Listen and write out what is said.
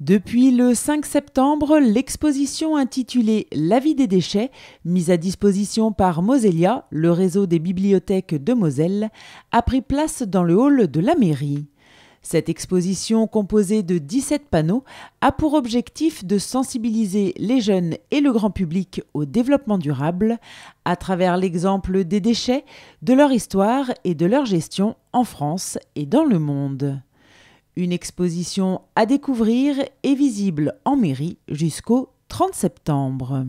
Depuis le 5 septembre, l'exposition intitulée La vie des déchets, mise à disposition par Mosellia, le réseau des bibliothèques de Moselle, a pris place dans le hall de la mairie. Cette exposition, composée de 17 panneaux, a pour objectif de sensibiliser les jeunes et le grand public au développement durable à travers l'exemple des déchets, de leur histoire et de leur gestion en France et dans le monde. Une exposition à découvrir est visible en mairie jusqu'au 30 septembre.